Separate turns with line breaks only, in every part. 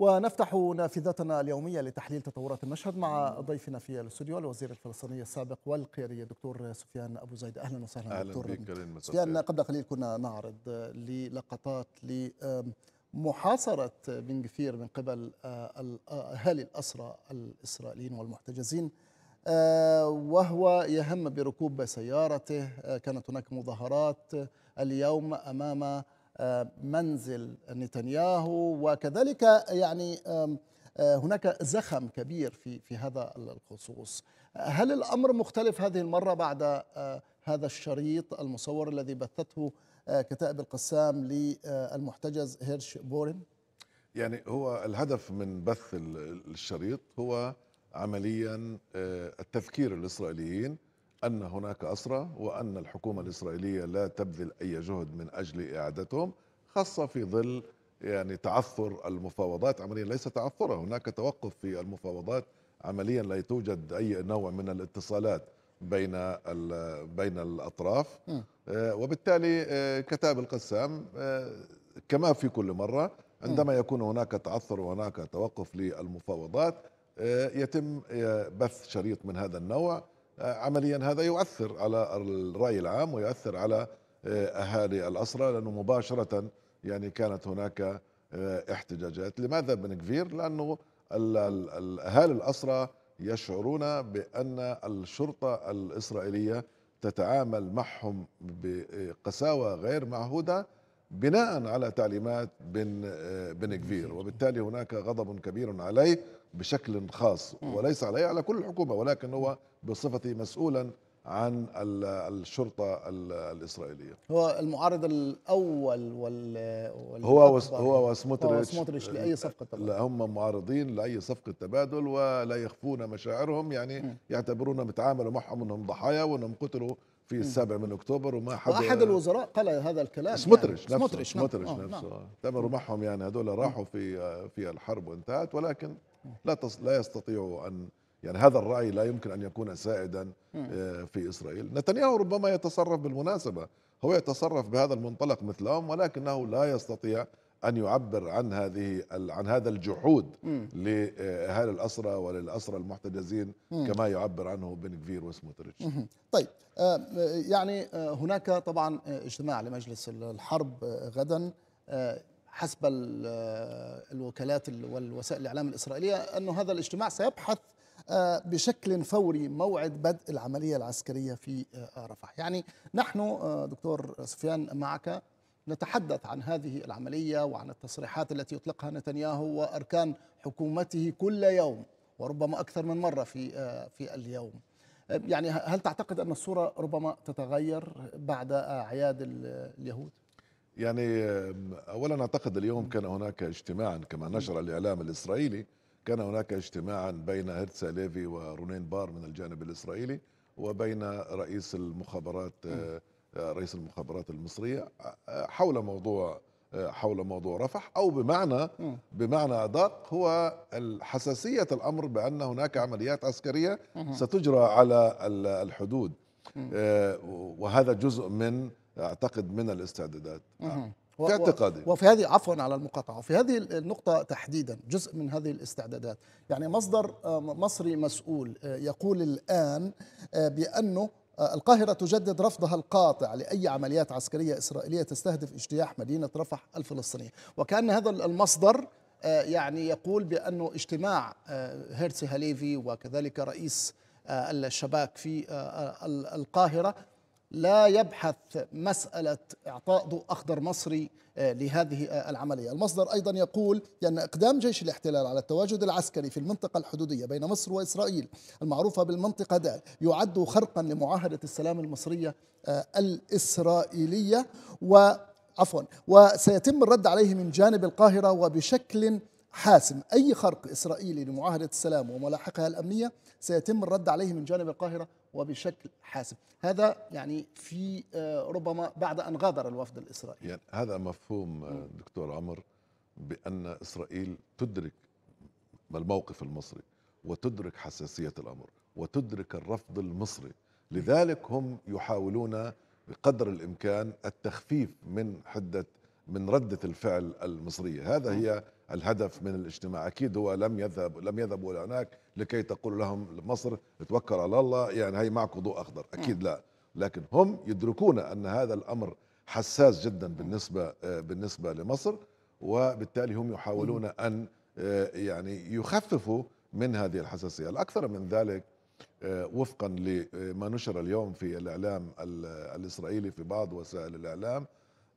ونفتح نافذتنا اليومية لتحليل تطورات المشهد مع ضيفنا في الاستوديو الوزير الفلسطيني السابق والقيادي الدكتور سفيان أبو زيد أهلا وسهلا أهلا دكتور سفيان قبل قليل كنا نعرض للقطات لمحاصرة بن غفير من قبل آه، آه، أهالي الأسرى الإسرائيليين والمحتجزين آه، وهو يهم بركوب سيارته كانت هناك مظاهرات اليوم أمام منزل نتنياهو وكذلك يعني آه، هناك زخم كبير في في هذا الخصوص هل الامر مختلف هذه المره بعد آه، هذا الشريط المصور الذي بثته آه، كتائب القسام للمحتجز هيرش بورن
يعني هو الهدف من بث الشريط هو عمليا التذكير الاسرائيليين أن هناك أسرى وأن الحكومة الإسرائيلية لا تبذل أي جهد من أجل إعادتهم خاصة في ظل يعني تعثر المفاوضات عمليا ليس تعثرا هناك توقف في المفاوضات عمليا لا توجد أي نوع من الاتصالات بين بين الأطراف آه، وبالتالي آه، كتاب القسام آه، كما في كل مرة عندما يكون هناك تعثر وهناك توقف للمفاوضات يتم بث شريط من هذا النوع آه، عمليا هذا يؤثر على الرأي العام ويؤثر على آه، أهالي الأسرة لأنه مباشرة يعني كانت هناك آه، احتجاجات لماذا بن كفير؟ لأنه أهالي الأسرة يشعرون بأن الشرطة الإسرائيلية تتعامل معهم بقساوة غير معهودة بناء على تعليمات بن بن كفير وبالتالي هناك غضب كبير عليه بشكل خاص وليس عليه على كل الحكومة ولكن هو بصفتي مسؤولا عن الشرطه الاسرائيليه
هو المعارض الاول وال هو هو وسموتريتش وسموتريتش لاي صفقه
تبادل هم معارضين لاي صفقه تبادل ولا يخفون مشاعرهم يعني يعتبرون بيتعاملوا معهم انهم ضحايا وانهم قتلوا في السابع من اكتوبر وما حد واحد الوزراء
قال هذا الكلام سموتريتش يعني. نفسه سموتريتش نفسه, نعم، نعم، نفسه
نعم. معهم يعني هذول راحوا في آه، في الحرب وانتهت ولكن لا لا يستطيعوا ان يعني هذا الرأي لا يمكن أن يكون سائدا آه، في إسرائيل نتنياهو ربما يتصرف بالمناسبة هو يتصرف بهذا المنطلق مثلهم ولكنه لا يستطيع أن يعبر عن هذه عن هذا الجحود لأهالي الأسرى وللأسرى المحتجزين كما يعبر عنه بن كفير وسموتريتش
طيب آه، آه، يعني هناك طبعا اجتماع لمجلس الحرب غدا حسب الوكالات والوسائل الإعلام الإسرائيلية أن هذا الاجتماع سيبحث بشكل فوري موعد بدء العملية العسكرية في آه، رفح يعني نحن آه، دكتور سفيان معك نتحدث عن هذه العملية وعن التصريحات التي يطلقها نتنياهو وأركان حكومته كل يوم وربما أكثر من مرة في آه، في اليوم يعني هل تعتقد أن الصورة ربما تتغير بعد أعياد اليهود؟
يعني أولا أعتقد اليوم كان هناك اجتماعا كما نشر الإعلام الإسرائيلي كان هناك اجتماعا بين هرتسا ليفي ورونين بار من الجانب الإسرائيلي وبين رئيس المخابرات آه، رئيس المخابرات المصرية آه، حول موضوع آه، حول موضوع رفح او بمعنى بمعنى ادق هو حساسيه الامر بان هناك عمليات عسكريه ستجرى على الحدود وهذا جزء من اعتقد من الاستعدادات في اعتقادي وفي
هذه عفوا على المقاطعه وفي هذه النقطه تحديدا جزء من هذه الاستعدادات يعني مصدر آه، مصري مسؤول آه، يقول الان آه، بانه القاهرة تجدد رفضها القاطع لأي عمليات عسكرية إسرائيلية تستهدف اجتياح مدينة رفح الفلسطينية وكأن هذا المصدر يعني يقول بأنه اجتماع هيرسي هاليفي وكذلك رئيس الشباك في القاهرة لا يبحث مسألة إعطاء ضوء أخضر مصري آه، لهذه آه، العملية المصدر أيضا يقول أن إقدام جيش الاحتلال على التواجد العسكري في المنطقة الحدودية بين مصر وإسرائيل المعروفة بالمنطقة دال يعد خرقا لمعاهدة السلام المصرية آه، الإسرائيلية و عفوا وسيتم الرد عليه من جانب القاهرة وبشكل حاسم أي خرق إسرائيلي لمعاهدة السلام وملاحقها الأمنية سيتم الرد عليه من جانب القاهرة وبشكل حاسم هذا يعني في آه، ربما بعد أن غادر الوفد الإسرائيلي
يعني هذا مفهوم آه، دكتور عمر بأن إسرائيل تدرك الموقف المصري وتدرك حساسية الأمر وتدرك الرفض المصري لذلك هم يحاولون بقدر الإمكان التخفيف من حدة من ردة الفعل المصرية هذا هي الهدف من الاجتماع أكيد هو لم يذهب لم يذهبوا إلى هناك لكي تقول لهم مصر توكل على الله يعني هي معك ضوء أخضر أكيد نعم. لا لكن هم يدركون أن هذا الأمر حساس جدا بالنسبة بالنسبة لمصر وبالتالي هم يحاولون أن آه، يعني يخففوا من هذه الحساسية الأكثر من ذلك آه، وفقا لما نشر اليوم في الإعلام الإسرائيلي في بعض وسائل الإعلام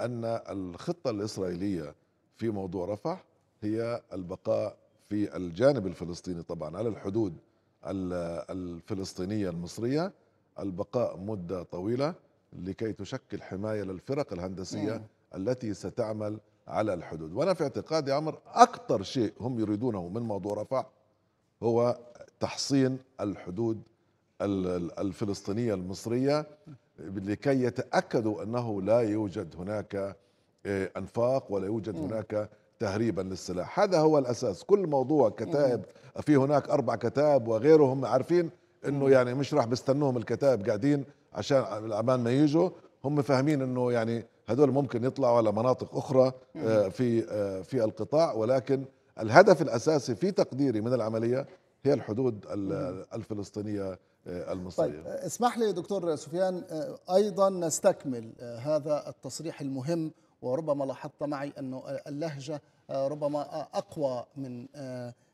أن الخطة الإسرائيلية في موضوع رفح هي البقاء في الجانب الفلسطيني طبعا على الحدود الفلسطينية المصرية البقاء مدة طويلة لكي تشكل حماية للفرق الهندسية مم. نعم. التي ستعمل على الحدود وأنا في اعتقادي عمر أكثر شيء هم يريدونه من موضوع رفح هو تحصين الحدود الفلسطينية المصرية لكي يتاكدوا انه لا يوجد هناك آه، انفاق ولا يوجد هناك تهريبا للسلاح هذا هو الاساس كل موضوع كتائب في هناك اربع كتائب وغيرهم عارفين انه يعني مش راح بيستنوهم الكتائب قاعدين عشان عبان ما يجوا هم فاهمين انه يعني هذول ممكن يطلعوا على مناطق اخرى آه، في آه، في القطاع ولكن الهدف الاساسي في تقديري من العمليه هي الحدود الفلسطينيه آه، المصرية طيب
آه، اسمح لي دكتور سفيان آه، أيضا نستكمل هذا التصريح المهم وربما لاحظت معي أن اللهجة ربما أقوى من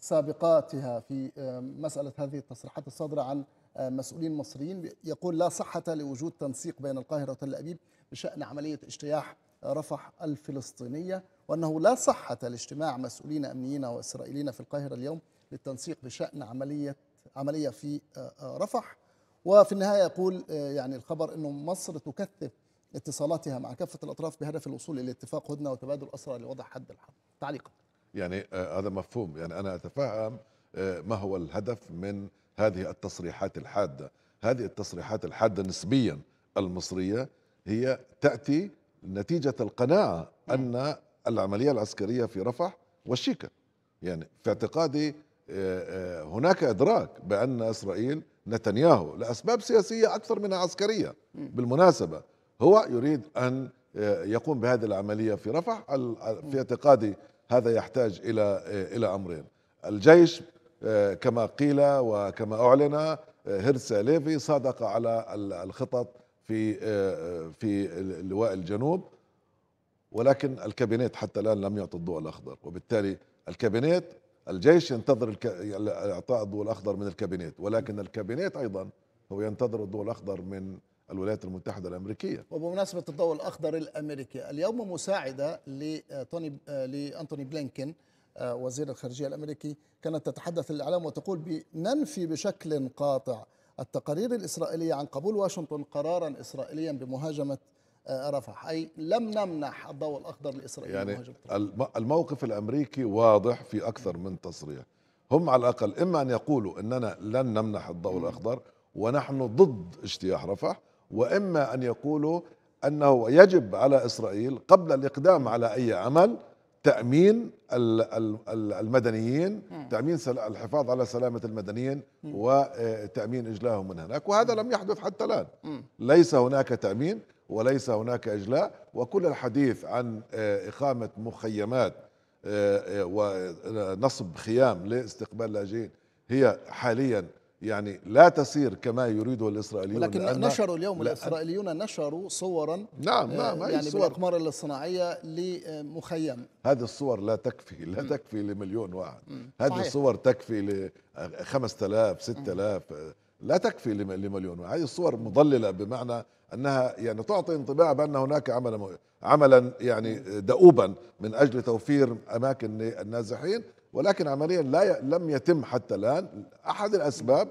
سابقاتها في مسألة هذه التصريحات الصادرة عن مسؤولين مصريين يقول لا صحة لوجود تنسيق بين القاهرة وتل أبيب بشأن عملية اجتياح رفح الفلسطينية وأنه لا صحة لاجتماع مسؤولين أمنيين وإسرائيليين في القاهرة اليوم للتنسيق بشأن عملية عمليه في آه، آه، رفح وفي النهايه يقول آه، يعني الخبر انه مصر تكثف اتصالاتها مع كافه الاطراف بهدف الوصول الى اتفاق هدنه وتبادل اسرى لوضع حد الحرب تعليق
يعني هذا مفهوم يعني انا اتفهم ما هو الهدف من هذه التصريحات الحاده هذه التصريحات الحاده نسبيا المصريه هي تاتي نتيجه القناعه نعم. ان العمليه العسكريه في رفح وشيكه يعني في اعتقادي هناك إدراك بأن إسرائيل نتنياهو لأسباب سياسية أكثر منها عسكرية بالمناسبة هو يريد أن يقوم بهذه العملية في رفح في اعتقادي هذا يحتاج إلى إلى أمرين الجيش كما قيل وكما أعلن هرسا ليفي صادق على الخطط في في لواء الجنوب ولكن الكابينيت حتى الآن لم يعطي الضوء الأخضر وبالتالي الكابينيت الجيش ينتظر الك... اعطاء الضوء الاخضر من الكابينيت ولكن الكابينيت ايضا هو ينتظر الضوء الاخضر من الولايات المتحده الامريكيه
وبمناسبه الضوء الاخضر الامريكي اليوم مساعده لتوني لانتوني بلينكن آه، وزير الخارجيه الامريكي كانت تتحدث الاعلام وتقول بننفي بشكل قاطع التقارير الاسرائيليه عن قبول واشنطن قرارا اسرائيليا بمهاجمه رفح أي لم نمنح الضوء الأخضر لإسرائيل يعني
الموقف الأمريكي واضح في أكثر من تصريح هم على الأقل إما أن يقولوا أننا لن نمنح الضوء الأخضر ونحن ضد اجتياح رفح وإما أن يقولوا أنه يجب على إسرائيل قبل الإقدام على أي عمل تأمين المدنيين تأمين الحفاظ على سلامة المدنيين وتأمين آه، إجلاهم من هناك وهذا لم يحدث حتى الآن ليس هناك تأمين وليس هناك اجلاء وكل الحديث عن آه، اقامه مخيمات آه، آه، ونصب خيام لاستقبال لاجئين هي حاليا يعني لا تسير كما يريده الاسرائيليون لكن نشروا اليوم الاسرائيليون
نشروا صورا نعم نعم يعني صور. بالاقمار الصناعيه لمخيم
هذه الصور لا تكفي لا تكفي لمليون واحد هذه الصور تكفي ل 5000 6000 لا تكفي لمليون هذه الصور مضلله بمعنى انها يعني تعطي انطباع بان هناك عملا عملا يعني دؤوبا من اجل توفير اماكن للنازحين ولكن عمليا لا لم يتم حتى الان احد الاسباب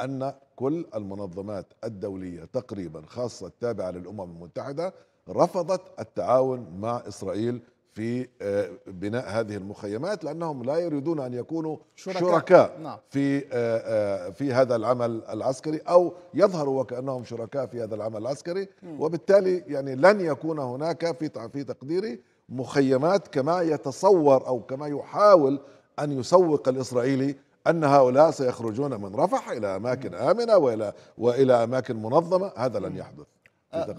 ان كل المنظمات الدوليه تقريبا خاصه التابعه للامم المتحده رفضت التعاون مع اسرائيل في آه، بناء هذه المخيمات لانهم لا يريدون ان يكونوا شركاء, شركاء نعم. في آه، آه، في هذا العمل العسكري او يظهروا وكانهم شركاء في هذا العمل العسكري وبالتالي يعني لن يكون هناك في في تقديري مخيمات كما يتصور او كما يحاول ان يسوق الاسرائيلي ان هؤلاء سيخرجون من رفح الى اماكن امنه والى والى اماكن منظمه هذا لن يحدث آه،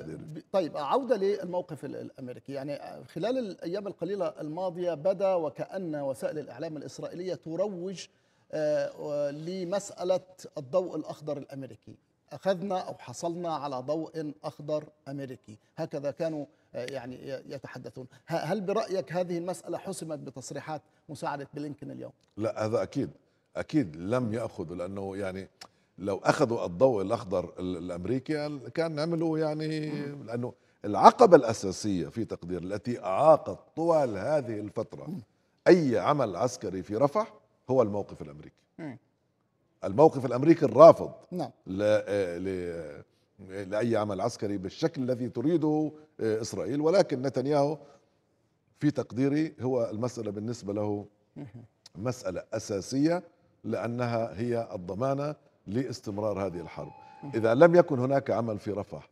طيب عودة للموقف الأمريكي يعني خلال الأيام القليلة الماضية بدا وكأن وسائل الإعلام الإسرائيلية تروج آه، لمسألة الضوء الأخضر الأمريكي أخذنا أو حصلنا على ضوء أخضر أمريكي هكذا كانوا آه، يعني يتحدثون هل برأيك هذه المسألة حسمت بتصريحات مساعدة بلينكن اليوم؟
لا هذا أكيد أكيد لم يأخذ لأنه يعني لو اخذوا الضوء الاخضر الامريكي كان عملوا يعني لانه العقبه الاساسيه في تقدير التي اعاقت طوال هذه الفتره اي عمل عسكري في رفح هو الموقف الامريكي الموقف الامريكي الرافض نعم لاي عمل عسكري بالشكل الذي تريده آه، اسرائيل ولكن نتنياهو في تقديري هو المساله بالنسبه له مساله اساسيه لانها هي الضمانه لاستمرار هذه الحرب إذا لم يكن هناك عمل في رفح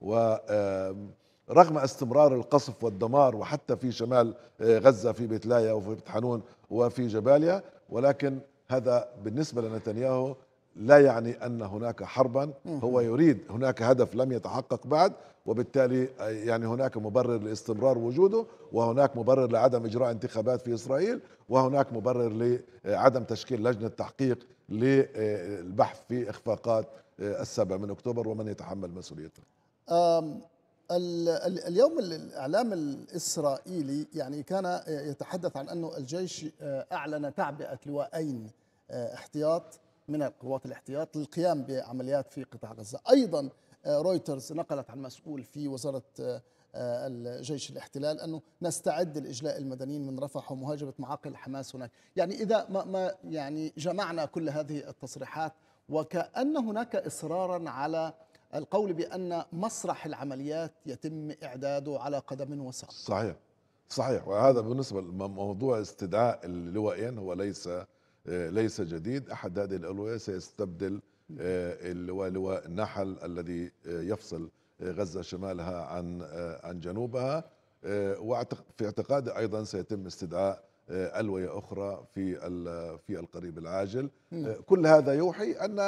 ورغم استمرار القصف والدمار وحتى في شمال آه، غزة في بيت لايا وفي بيت حنون وفي جباليا ولكن هذا بالنسبة لنتنياهو لا يعني أن هناك حربا هو يريد هناك هدف لم يتحقق بعد وبالتالي آه، يعني هناك مبرر لاستمرار وجوده وهناك مبرر لعدم إجراء انتخابات في إسرائيل وهناك مبرر لعدم تشكيل لجنة تحقيق للبحث في إخفاقات آه، السبع من أكتوبر ومن يتحمل مسؤوليته
اليوم الإعلام الإسرائيلي يعني كان آه، يتحدث عن أنه الجيش آه، أعلن تعبئة لواءين احتياط من القوات الاحتياط للقيام بعمليات في قطاع غزة أيضا رويترز نقلت عن مسؤول في وزارة آه، الجيش الاحتلال أنه نستعد لإجلاء المدنيين من رفح ومهاجمة معاقل حماس هناك يعني إذا ما, ما يعني جمعنا كل هذه التصريحات وكأن هناك إصرارا على القول بأن مسرح العمليات يتم إعداده على قدم وساق
صحيح صحيح وهذا بالنسبة لموضوع استدعاء اللوائيين هو ليس آه، ليس جديد أحد هذه الألوية سيستبدل آه، اللواء لواء النحل الذي يفصل غزه شمالها عن آه، عن جنوبها آه، وفي اعتقادي ايضا سيتم استدعاء آه، الويه اخرى في في القريب العاجل كل هذا يوحي ان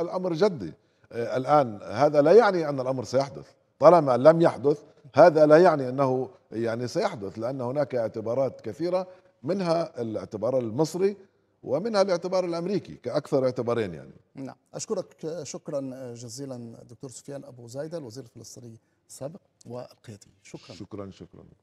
الامر جدي الان هذا لا يعني ان الامر سيحدث طالما لم يحدث هذا لا يعني انه يعني سيحدث لان هناك اعتبارات كثيره منها الاعتبار المصري ومنها الاعتبار الامريكي كاكثر اعتبارين يعني.
نعم، اشكرك شكرا جزيلا دكتور سفيان ابو زايده الوزير الفلسطيني السابق والقيادي، شكرا.
شكرا شكرا.